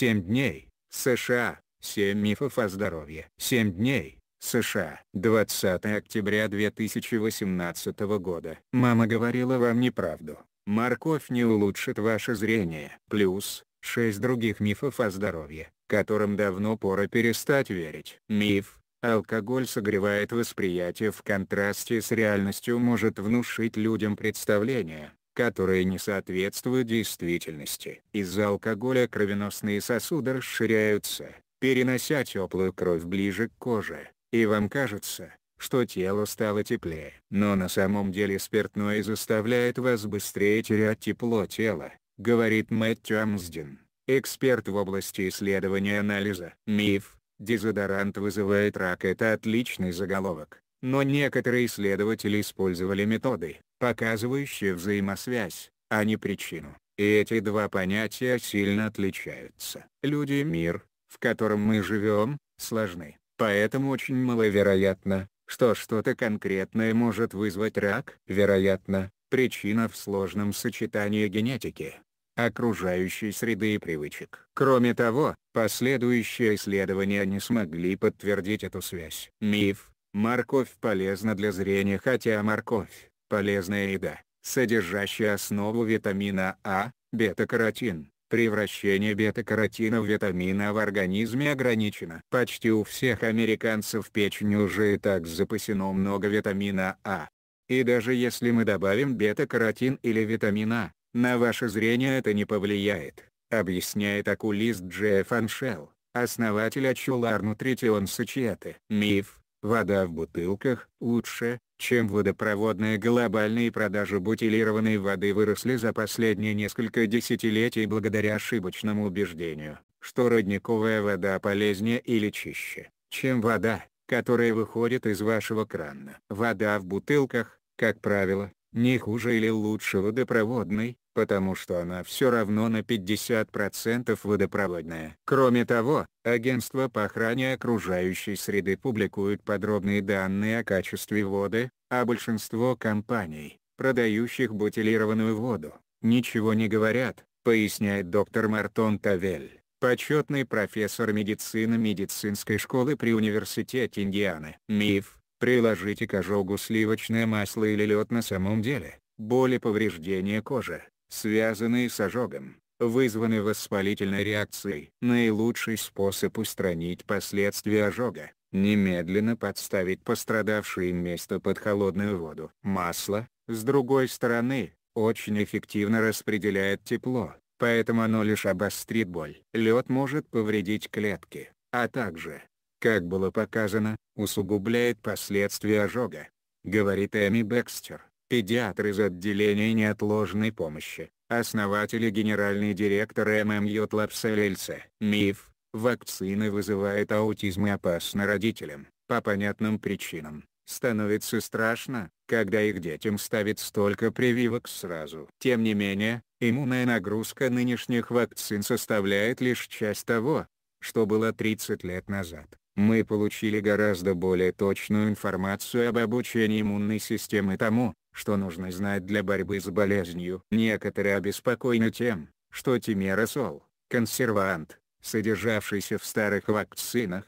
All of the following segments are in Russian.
7 дней, США, 7 мифов о здоровье. 7 дней, США. 20 октября 2018 года. Мама говорила вам неправду. Морковь не улучшит ваше зрение. Плюс, 6 других мифов о здоровье, которым давно пора перестать верить. Миф. Алкоголь согревает восприятие в контрасте с реальностью может внушить людям представление, которые не соответствуют действительности. Из-за алкоголя кровеносные сосуды расширяются, перенося теплую кровь ближе к коже, и вам кажется, что тело стало теплее. Но на самом деле спиртное заставляет вас быстрее терять тепло тела, говорит Мэттью Амсден, эксперт в области исследования анализа. Миф, дезодорант вызывает рак это отличный заголовок, но некоторые исследователи использовали методы, показывающая взаимосвязь, а не причину. И эти два понятия сильно отличаются. Люди и мир, в котором мы живем, сложны. Поэтому очень маловероятно, что что-то конкретное может вызвать рак. Вероятно, причина в сложном сочетании генетики, окружающей среды и привычек. Кроме того, последующие исследования не смогли подтвердить эту связь. Миф. Морковь полезна для зрения хотя морковь Полезная еда, содержащая основу витамина А, бета-каротин. Превращение бета-каротина в витамин А в организме ограничено. Почти у всех американцев печень уже и так запасено много витамина А. И даже если мы добавим бета-каротин или витамина, на ваше зрение это не повлияет, объясняет окулист Джефф Аншелл, основатель Ачулар Нутритион Сачиэты. Миф Вода в бутылках лучше, чем водопроводная глобальные продажи бутилированной воды выросли за последние несколько десятилетий благодаря ошибочному убеждению, что родниковая вода полезнее или чище, чем вода, которая выходит из вашего крана. Вода в бутылках, как правило, не хуже или лучше водопроводной, потому что она все равно на 50% водопроводная. Кроме того, агентство по охране окружающей среды публикует подробные данные о качестве воды, а большинство компаний, продающих бутилированную воду, ничего не говорят, поясняет доктор Мартон Тавель, почетный профессор медицины медицинской школы при университете Индианы. Миф Приложите к ожогу сливочное масло или лед на самом деле. Боли повреждения кожи, связанные с ожогом, вызваны воспалительной реакцией. Наилучший способ устранить последствия ожога – немедленно подставить пострадавшее место под холодную воду. Масло, с другой стороны, очень эффективно распределяет тепло, поэтому оно лишь обострит боль. Лед может повредить клетки, а также, как было показано, усугубляет последствия ожога. Говорит Эми Бекстер, педиатр из отделения неотложной помощи, основатель и генеральный директор ММЮ ЛЦ. Миф, вакцины вызывают аутизм и опасно родителям, по понятным причинам. Становится страшно, когда их детям ставят столько прививок сразу. Тем не менее, иммунная нагрузка нынешних вакцин составляет лишь часть того, что было 30 лет назад мы получили гораздо более точную информацию об обучении иммунной системы тому, что нужно знать для борьбы с болезнью. Некоторые обеспокоены тем, что тимеросол, консервант, содержавшийся в старых вакцинах,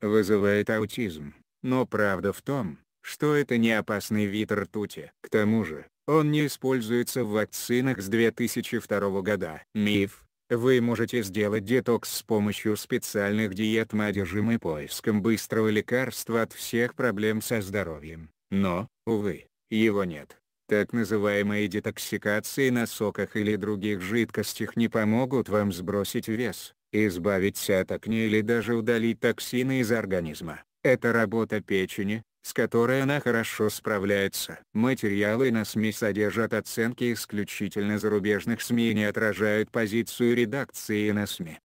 вызывает аутизм. Но правда в том, что это не опасный вид ртути. К тому же, он не используется в вакцинах с 2002 года. Миф, вы можете сделать детокс с помощью специальных диет мы одержимы поиском быстрого лекарства от всех проблем со здоровьем, но, увы, его нет. Так называемые детоксикации на соках или других жидкостях не помогут вам сбросить вес, избавиться от окне или даже удалить токсины из организма. Это работа печени, с которой она хорошо справляется. Материалы на СМИ содержат оценки исключительно зарубежных СМИ и не отражают позицию редакции на СМИ.